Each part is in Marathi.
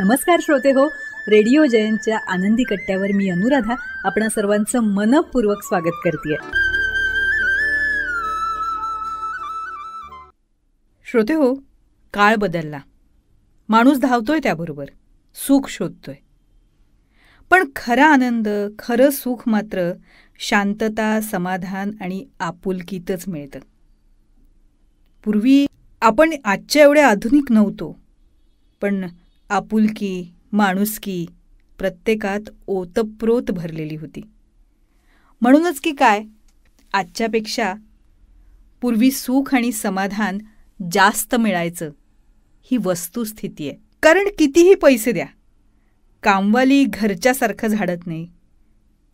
नमस्कार श्रोते हो रेडिओ जयंतच्या आनंदी कट्ट्यावर मी अनुराधा आपणा सर्वांचं मनपूर्वक स्वागत करते श्रोते हो काळ बदलला माणूस धावतोय त्याबरोबर सुख शोधतोय पण खरा आनंद खरं सुख मात्र शांतता समाधान आणि आपुलकीतच मिळतं पूर्वी आपण आजच्या एवढ्या आधुनिक नव्हतो पण आपुलकी माणुसकी प्रत्येकात ओतप्रोत भरलेली होती म्हणूनच की काय आजच्यापेक्षा पूर्वी सुख आणि समाधान जास्त मिळायचं ही वस्तुस्थिती आहे कारण कितीही पैसे द्या कामवाली घरच्यासारखं झाडत नाही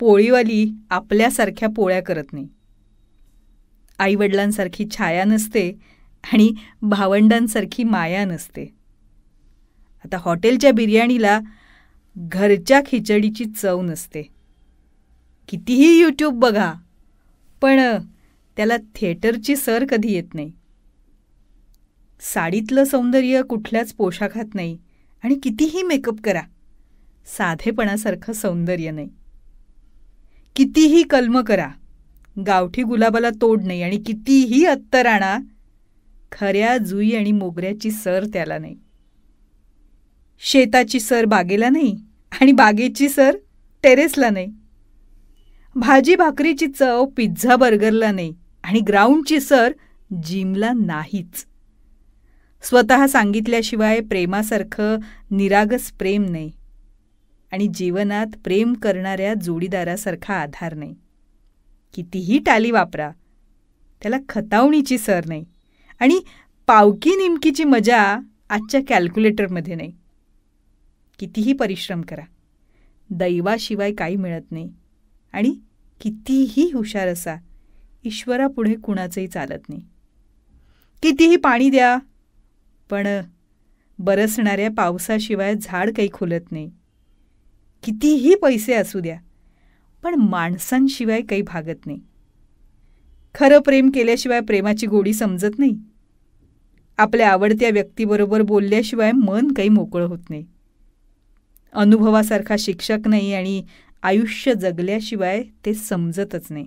पोळीवाली आपल्यासारख्या पोळ्या करत नाही आईवडिलांसारखी छाया नसते आणि भावंडांसारखी माया नसते आता हॉटेलच्या बिर्याणीला घरच्या खिचडीची चव नसते कितीही यूट्यूब बघा पण त्याला थिएटरची सर कधी येत नाही साडीतलं सौंदर्य कुठल्याच पोशाखात नाही आणि कितीही मेकअप करा साधेपणासारखं सौंदर्य नाही कितीही कलम करा गावठी गुलाबाला तोड नाही आणि कितीही अत्तर आणा खऱ्या जुई आणि मोगऱ्याची सर त्याला नाही शेताची सर बागेला नाही आणि बागेची सर टेरेसला नाही भाजी भाकरीची चव पिझ्झा बर्गरला नाही आणि ग्राउंडची सर जिमला नाहीच स्वत सांगितल्याशिवाय प्रेमासारखं निरागस प्रेम नाही आणि जीवनात प्रेम करणाऱ्या जोडीदारासारखा आधार नाही कितीही टाली वापरा त्याला खतावणीची सर नाही आणि पावकी निमकीची मजा आजच्या कॅल्क्युलेटरमध्ये नाही कितीही परिश्रम करा दैवाशिवाय काही मिळत नाही आणि कितीही हुशार असा ईश्वरापुढे कुणाचंही चालत नाही कितीही पाणी द्या पण बरसणाऱ्या पावसाशिवाय झाड काही खुलत नाही कितीही पैसे असू द्या पण माणसांशिवाय काही भागत नाही खरं प्रेम केल्याशिवाय प्रेमाची गोडी समजत नाही आपल्या आवडत्या व्यक्तीबरोबर बोलल्याशिवाय मन काही मोकळं होत नाही अनुभवासारखा शिक्षक नाही आणि आयुष्य जगल्याशिवाय ते समजतच नाही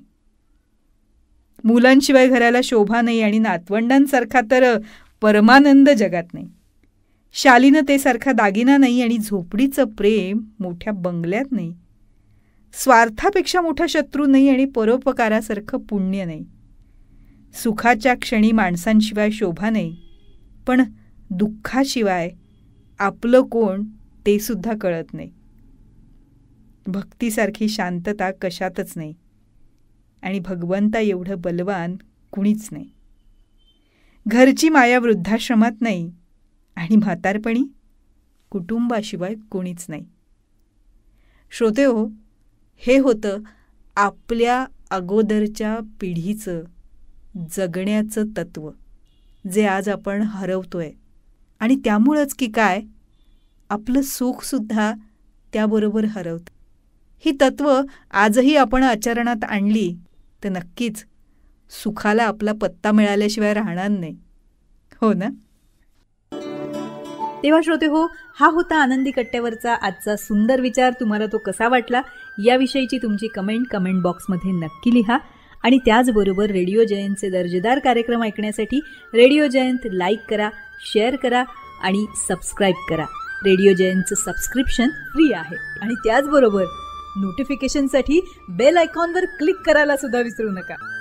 मुलांशिवाय घराला शोभा नाही आणि नातवंडांसारखा तर परमानंद जगात नाही शालीनतेसारखा दागिना नाही आणि झोपडीचं प्रेम मोठ्या बंगल्यात नाही स्वार्थापेक्षा मोठा शत्रू नाही आणि परोपकारासारखं पुण्य नाही सुखाच्या क्षणी माणसांशिवाय शोभा नाही पण दुःखाशिवाय आपलं कोण ते सुद्धा कळत नाही भक्तीसारखी शांतता कशातच नाही आणि भगवंता एवढं बलवान कुणीच नाही घरची माया वृद्धाश्रमात नाही आणि म्हातारपणी कुटुंबाशिवाय कोणीच नाही श्रोते हो हे होतं आपल्या अगोदरच्या पिढीचं जगण्याचं तत्त्व जे आज आपण हरवतोय आणि त्यामुळंच की काय आपलं सुखसुद्धा त्याबरोबर हरवत ही तत्व आजही आपण आचरणात आणली तर नक्कीच सुखाला आपला पत्ता मिळाल्याशिवाय राहणार नाही हो ना तेव्हा श्रोते हो हा होता आनंदी कट्ट्यावरचा आजचा सुंदर विचार तुम्हाला तो कसा वाटला याविषयीची तुमची कमेंट कमेंट बॉक्समध्ये नक्की लिहा आणि त्याचबरोबर रेडिओ जयंतचे दर्जेदार कार्यक्रम ऐकण्यासाठी रेडिओ जयंत लाईक करा शेअर करा आणि सबस्क्राईब करा रेडिओ जैन्स सबस्क्रिप्शन फ्री आहे आणि त्याचबरोबर नोटिफिकेशनसाठी बेल आयकॉनवर क्लिक करायला सुद्धा विसरू नका